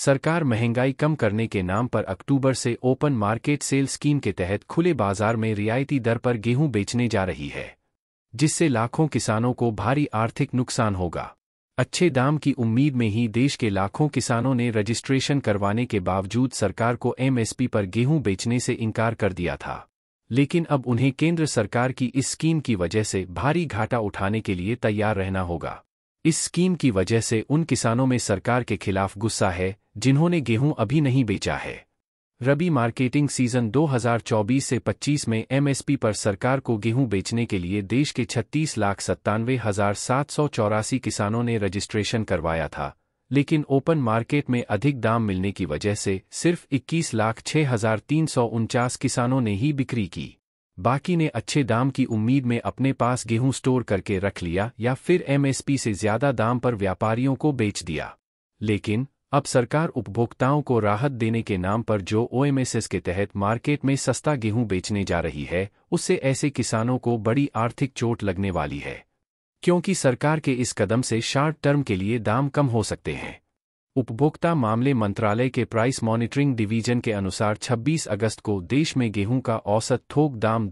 सरकार महंगाई कम करने के नाम पर अक्टूबर से ओपन मार्केट सेल स्कीम के तहत खुले बाजार में रियायती दर पर गेहूं बेचने जा रही है जिससे लाखों किसानों को भारी आर्थिक नुकसान होगा अच्छे दाम की उम्मीद में ही देश के लाखों किसानों ने रजिस्ट्रेशन करवाने के बावजूद सरकार को एमएसपी पर गेहूं बेचने से इनकार कर दिया था लेकिन अब उन्हें केंद्र सरकार की इस स्कीम की वजह से भारी घाटा उठाने के लिए तैयार रहना होगा इस स्कीम की वजह से उन किसानों में सरकार के खिलाफ गुस्सा है जिन्होंने गेहूं अभी नहीं बेचा है रबी मार्केटिंग सीजन 2024 से 25 में एमएसपी पर सरकार को गेहूं बेचने के लिए देश के छत्तीस लाख सत्तानवे हजार सात सौ चौरासी किसानों ने रजिस्ट्रेशन करवाया था लेकिन ओपन मार्केट में अधिक दाम मिलने की वजह से सिर्फ इक्कीस लाख छह हजार तीन सौ उनचास किसानों ने ही बिक्री की बाकी ने अच्छे दाम की उम्मीद में अपने पास गेहूं स्टोर करके रख लिया या फिर एमएसपी से ज्यादा दाम पर व्यापारियों को बेच दिया लेकिन अब सरकार उपभोक्ताओं को राहत देने के नाम पर जो ओएमएसएस के तहत मार्केट में सस्ता गेहूं बेचने जा रही है उससे ऐसे किसानों को बड़ी आर्थिक चोट लगने वाली है क्योंकि सरकार के इस कदम से शार्ट टर्म के लिए दाम कम हो सकते हैं उपभोक्ता मामले मंत्रालय के प्राइस मॉनिटरिंग डिवीजन के अनुसार 26 अगस्त को देश में गेहूं का औसत थोक दाम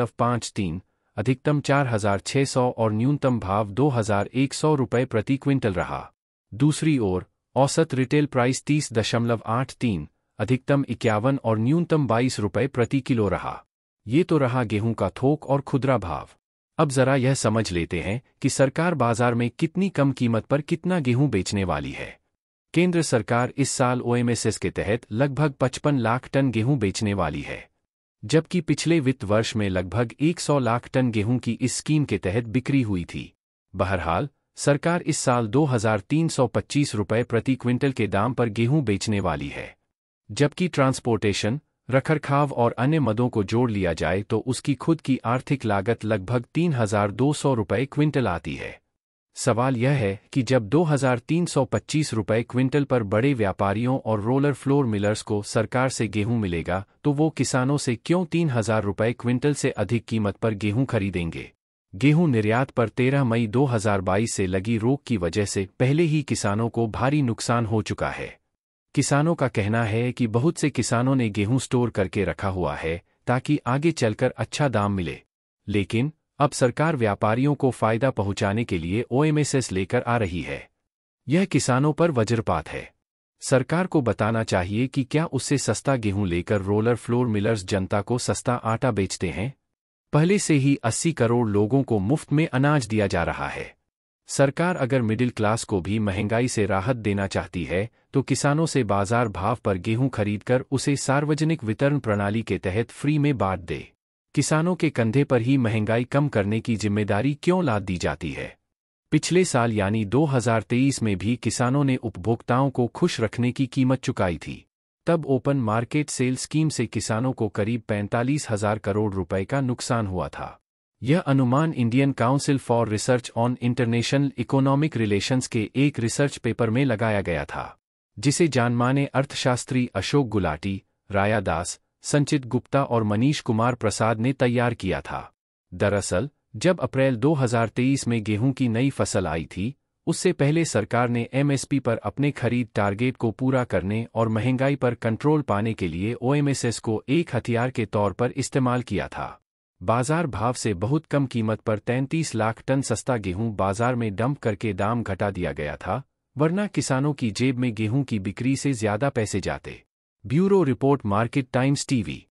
दो अधिकतम 4,600 और न्यूनतम भाव दो रुपये प्रति क्विंटल रहा दूसरी ओर औसत रिटेल प्राइस 30.83, अधिकतम इक्यावन और न्यूनतम 22 रुपये प्रति किलो रहा ये तो रहा गेहूं का थोक और खुदरा भाव अब जरा यह समझ लेते हैं कि सरकार बाजार में कितनी कम कीमत पर कितना गेहूं बेचने वाली है केंद्र सरकार इस साल ओएमएसएस के तहत लगभग 55 लाख टन गेहूं बेचने वाली है जबकि पिछले वित्त वर्ष में लगभग 100 लाख टन गेहूं की इस स्कीम के तहत बिक्री हुई थी बहरहाल सरकार इस साल 2,325 रुपए प्रति क्विंटल के दाम पर गेहूं बेचने वाली है जबकि ट्रांसपोर्टेशन रखरखाव और अन्य मदों को जोड़ लिया जाए तो उसकी खुद की आर्थिक लागत लगभग तीन हजार दो सौ रुपये क्विंटल आती है सवाल यह है कि जब दो हजार तीन सौ पच्चीस रुपये क्विंटल पर बड़े व्यापारियों और रोलर फ्लोर मिलर्स को सरकार से गेहूं मिलेगा तो वो किसानों से क्यों तीन हजार रुपये क्विंटल से अधिक कीमत पर गेहूं खरीदेंगे गेहूं निर्यात पर 13 मई 2022 से लगी रोक की वजह से पहले ही किसानों को भारी नुकसान हो चुका है किसानों का कहना है कि बहुत से किसानों ने गेहूं स्टोर करके रखा हुआ है ताकि आगे चलकर अच्छा दाम मिले लेकिन अब सरकार व्यापारियों को फायदा पहुंचाने के लिए ओएमएसएस लेकर आ रही है यह किसानों पर वज्रपात है सरकार को बताना चाहिए कि क्या उससे सस्ता गेहूं लेकर रोलर फ्लोर मिलर्स जनता को सस्ता आटा बेचते हैं पहले से ही 80 करोड़ लोगों को मुफ्त में अनाज दिया जा रहा है सरकार अगर मिडिल क्लास को भी महंगाई से राहत देना चाहती है तो किसानों से बाजार भाव पर गेहूं खरीदकर उसे सार्वजनिक वितरण प्रणाली के तहत फ्री में बांट दे किसानों के कंधे पर ही महंगाई कम करने की जिम्मेदारी क्यों लाद दी जाती है पिछले साल यानी 2023 में भी किसानों ने उपभोक्ताओं को खुश रखने की कीमत चुकाई थी तब ओपन मार्केट सेल स्कीम से किसानों को करीब पैंतालीस हजार करोड़ रुपए का नुकसान हुआ था यह अनुमान Indian Council for Research on International Economic Relations के एक रिसर्च पेपर में लगाया गया था जिसे जानमाने अर्थशास्त्री अशोक गुलाटी राया दास संचित गुप्ता और मनीष कुमार प्रसाद ने तैयार किया था दरअसल जब अप्रैल 2023 में गेहूं की नई फसल आई थी उससे पहले सरकार ने एमएसपी पर अपने खरीद टारगेट को पूरा करने और महंगाई पर कंट्रोल पाने के लिए ओएमएसएस को एक हथियार के तौर पर इस्तेमाल किया था बाजार भाव से बहुत कम कीमत पर 33 लाख टन सस्ता गेहूं बाजार में डंप करके दाम घटा दिया गया था वरना किसानों की जेब में गेहूं की बिक्री से ज्यादा पैसे जाते bureau report market times TV